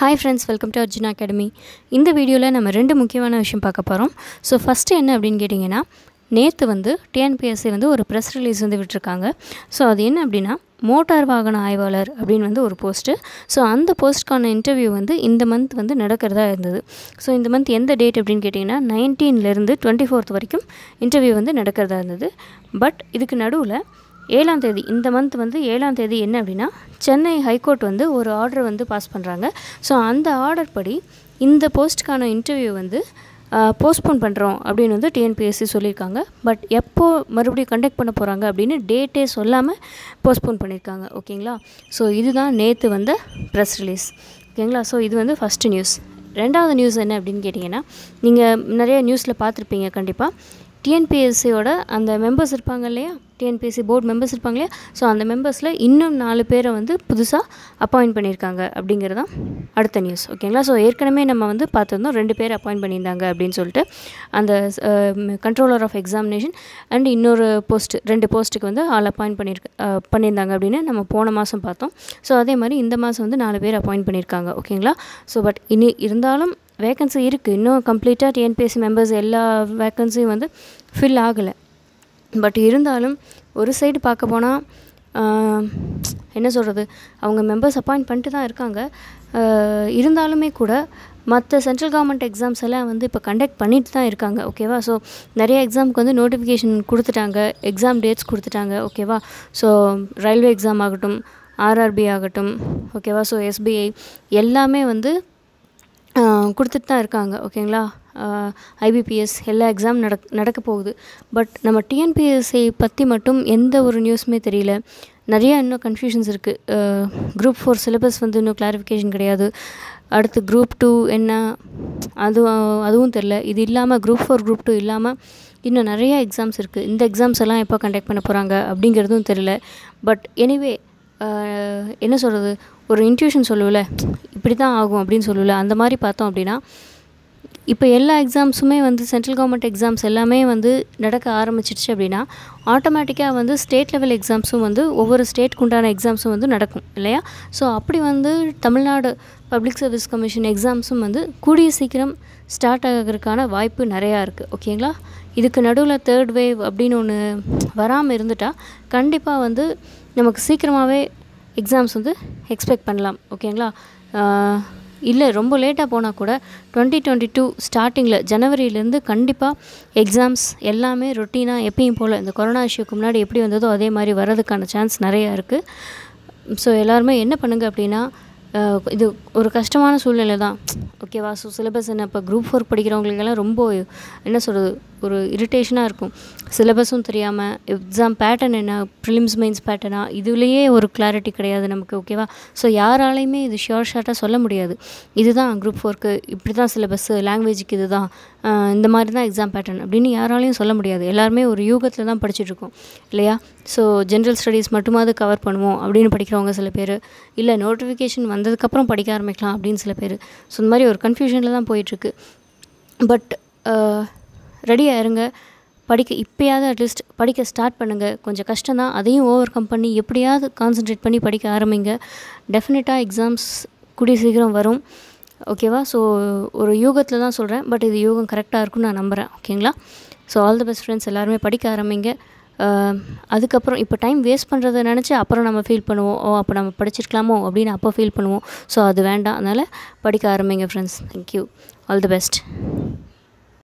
hi friends welcome to Arjun academy இந்த வீடியோவில் நம்ம ரெண்டு முக்கியமான விஷயம் பார்க்க போகிறோம் ஸோ ஃபஸ்ட்டு என்ன அப்படின்னு கேட்டிங்கன்னா நேற்று வந்து டிஎன்பிஎஸ்சி வந்து ஒரு ப்ரெஸ் ரிலீஸ் வந்து விட்டுருக்காங்க ஸோ அது என்ன அப்படின்னா மோட்டார் வாகன ஆய்வாளர் அப்படின்னு வந்து ஒரு போஸ்ட்டு ஸோ அந்த போஸ்ட்டுக்கான இன்டர்வியூ வந்து இந்த மந்த் வந்து நடக்கிறதா இருந்தது ஸோ இந்த மந்த் எந்த டேட் அப்படின்னு கேட்டிங்கன்னா நைன்டீன்லேருந்து டுவெண்ட்டி ஃபோர்த் வரைக்கும் இன்டர்வியூ வந்து நடக்கிறதா இருந்தது பட் இதுக்கு நடுவில் ஏழாம் தேதி இந்த மந்த் வந்து ஏழாம் தேதி என்ன அப்படின்னா சென்னை ஹைகோர்ட் வந்து ஒரு ஆர்டர் வந்து பாஸ் பண்ணுறாங்க ஸோ அந்த ஆர்டர் படி இந்த போஸ்ட்டுக்கான இன்டர்வியூ வந்து போஸ்ட்போன் பண்ணுறோம் அப்படின்னு வந்து டிஎன்பிஎஸ்சி சொல்லியிருக்காங்க பட் எப்போ மறுபடியும் கண்டக்ட் பண்ண போகிறாங்க அப்படின்னு டேட்டே சொல்லாமல் போஸ்ட்போன் பண்ணியிருக்காங்க ஓகேங்களா ஸோ இதுதான் நேற்று வந்த ப்ரெஸ் ரிலீஸ் ஓகேங்களா ஸோ இது வந்து ஃபஸ்ட்டு நியூஸ் ரெண்டாவது நியூஸ் என்ன அப்படின்னு கேட்டிங்கன்னா நீங்கள் நிறைய நியூஸில் பார்த்துருப்பீங்க கண்டிப்பாக டிஎன்பிஎஸ்சியோட அந்த மெம்பர்ஸ் இருப்பாங்க இல்லையா டிஎன்பிஎஸ்சி போர்டு மெம்பர்ஸ் இருப்பாங்க இல்லையா ஸோ அந்த மெம்பர்ஸில் இன்னும் நாலு பேரை வந்து புதுசாக அப்பாயிண்ட் பண்ணியிருக்காங்க அப்படிங்கிறதான் அடுத்த நியூஸ் ஓகேங்களா ஸோ ஏற்கனவே நம்ம வந்து பார்த்துருந்தோம் ரெண்டு பேர் அப்பாயிண்ட் பண்ணியிருந்தாங்க அப்படின்னு சொல்லிட்டு அந்த கண்ட்ரோலர் ஆஃப் எக்ஸாமினேஷன் அண்ட் இன்னொரு போஸ்ட் ரெண்டு போஸ்ட்டுக்கு வந்து ஆள் அப்பாயிண்ட் பண்ணியிருக்க பண்ணியிருந்தாங்க அப்படின்னு நம்ம போன மாதம் பார்த்தோம் ஸோ அதே மாதிரி இந்த மாதம் வந்து நாலு பேர் அப்பாயிண்ட் பண்ணியிருக்காங்க ஓகேங்களா ஸோ பட் இனி இருந்தாலும் வேக்கன்சி இருக்குது இன்னும் கம்ப்ளீட்டாக டிஎன்பிஎஸ்சி மெம்பர்ஸ் எல்லா வேக்கன்சியும் வந்து ஃபில் ஆகலை பட் இருந்தாலும் ஒரு சைடு பார்க்க போனால் என்ன சொல்கிறது அவங்க மெம்பர்ஸ் அப்பாயிண்ட் பண்ணிட்டு தான் இருக்காங்க இருந்தாலுமே கூட மற்ற சென்ட்ரல் கவர்மெண்ட் எக்ஸாம்ஸ் எல்லாம் வந்து இப்போ கண்டக்ட் பண்ணிட்டு தான் இருக்காங்க ஓகேவா ஸோ நிறைய எக்ஸாமுக்கு வந்து நோட்டிஃபிகேஷன் கொடுத்துட்டாங்க எக்ஸாம் டேட்ஸ் கொடுத்துட்டாங்க ஓகேவா ஸோ ரயில்வே எக்ஸாம் ஆகட்டும் ஆர்ஆர்பி ஆகட்டும் ஓகேவா ஸோ எஸ்பிஐ எல்லாமே வந்து கொடுத்துட்டு தான் இருக்காங்க ஓகேங்களா ஐபிபிஎஸ் எல்லா எக்ஸாம் நடக் நடக்க போகுது பட் நம்ம டிஎன்பிஎஸ்சி பற்றி மட்டும் எந்த ஒரு நியூஸுமே தெரியல நிறையா இன்னும் கன்ஃபியூஷன்ஸ் இருக்குது குரூப் ஃபோர் சிலபஸ் வந்து இன்னும் கிளாரிஃபிகேஷன் கிடையாது அடுத்து குரூப் டூ என்ன அது அதுவும் தெரில இது இல்லாமல் குரூப் ஃபோர் குரூப் டூ இல்லாமல் இன்னும் நிறையா எக்ஸாம்ஸ் இருக்குது இந்த எக்ஸாம்ஸ் எல்லாம் எப்போ கண்டக்ட் பண்ண போகிறாங்க அப்படிங்கிறதும் தெரில பட் எனிவே என்ன சொல்கிறது ஒரு இன்ட்யூஷன் சொல்லுவில்ல இப்படி தான் ஆகும் அப்படின்னு சொல்லல அந்த மாதிரி பார்த்தோம் அப்படின்னா இப்போ எல்லா எக்ஸாம்ஸுமே வந்து சென்ட்ரல் கவர்மெண்ட் எக்ஸாம்ஸ் எல்லாமே வந்து நடக்க ஆரம்பிச்சிடுச்சு அப்படின்னா ஆட்டோமேட்டிக்காக வந்து ஸ்டேட் லெவல் எக்ஸாம்ஸும் வந்து ஒவ்வொரு ஸ்டேட்க்கு உண்டான எக்ஸாம்ஸும் வந்து நடக்கும் இல்லையா ஸோ அப்படி வந்து தமிழ்நாடு பப்ளிக் சர்வீஸ் கமிஷன் எக்ஸாம்ஸும் வந்து கூடிய சீக்கிரம் ஸ்டார்ட் ஆகிறதுக்கான வாய்ப்பு நிறையா இருக்குது ஓகேங்களா இதுக்கு நடுவில் தேர்ட் வேவ் அப்படின்னு ஒன்று வராமல் இருந்துட்டால் கண்டிப்பாக வந்து நமக்கு சீக்கிரமாகவே எக்ஸாம்ஸ் வந்து எக்ஸ்பெக்ட் பண்ணலாம் ஓகேங்களா இல்லை ரொம்ப லேட்டாக போனால் கூட டுவெண்ட்டி டுவெண்ட்டி டூ ஸ்டார்டிங்கில் ஜனவரியிலேருந்து கண்டிப்பாக எக்ஸாம்ஸ் எல்லாமே ரொட்டீனாக எப்பயும் போல் இந்த கொரோனா இஷ்யூக்கு முன்னாடி எப்படி வந்ததோ அதே மாதிரி வர்றதுக்கான சான்ஸ் நிறையா இருக்குது ஸோ எல்லாருமே என்ன பண்ணுங்கள் அப்படின்னா இது ஒரு கஷ்டமான சூழ்நிலை தான் ஓகேவா ஸோ சிலபஸ் என்ன இப்போ குரூப் ஃபோர் படிக்கிறவங்களுக்கெல்லாம் ரொம்ப என்ன சொல்கிறது ஒரு இரிட்டேஷனாக இருக்கும் சிலபஸும் தெரியாமல் எக்ஸாம் பேட்டர்ன் என்ன ப்ரிலிம்ஸ் மெயின்ஸ் பேட்டர்னா இதுலேயே ஒரு கிளாரிட்டி கிடையாது நமக்கு ஓகேவா ஸோ யாராலையுமே இது ஷியோர் ஷார்ட்டாக சொல்ல முடியாது இதுதான் குரூப் ஃபோர்க்கு இப்படி தான் சிலபஸ்ஸு லாங்குவேஜுக்கு இது தான் இந்த மாதிரி தான் எக்ஸாம் பேட்டர்ன் அப்படின்னு யாராலையும் சொல்ல முடியாது எல்லாருமே ஒரு யூகத்தில் தான் படிச்சுட்ருக்கோம் இல்லையா ஸோ ஜென்ரல் ஸ்டடீஸ் மட்டுமாவது கவர் பண்ணுவோம் அப்படின்னு படிக்கிறவங்க சில பேர் இல்லை நோட்டிஃபிகேஷன் வந்ததுக்கப்புறம் படிக்க ஆரம்பிக்கலாம் அப்படின்னு சில பேர் ஸோ இந்த மாதிரி ஒரு கன்ஃபியூஷனில் தான் போயிட்டுருக்கு பட் ரெடி இருங்க படிக்க இப்போயாவது அட்லீஸ்ட் படிக்க ஸ்டார்ட் பண்ணுங்கள் கொஞ்சம் கஷ்டம் தான் அதையும் ஓவர் கம் பண்ணி எப்படியாவது கான்சன்ட்ரேட் பண்ணி படிக்க ஆரம்பிங்க டெஃபினட்டாக எக்ஸாம்ஸ் கூடிய சீக்கிரம் வரும் ஓகேவா ஸோ ஒரு யூகத்தில் தான் சொல்கிறேன் பட் இது யூகம் கரெக்டாக இருக்கும்னு நான் நம்புகிறேன் ஓகேங்களா so all the best friends எல்லாருமே படிக்க ஆரம்பிங்க அதுக்கப்புறம் இப்போ டைம் வேஸ்ட் பண்ணுறதை நினச்சி அப்புறம் நம்ம ஃபீல் பண்ணுவோம் ஓ அப்போ நம்ம படிச்சிருக்கலாமோ அப்படின்னு அப்போ ஃபீல் பண்ணுவோம் ஸோ அது வேண்டாம் அதனால் படிக்க ஆரம்பிங்க friends thank you all the best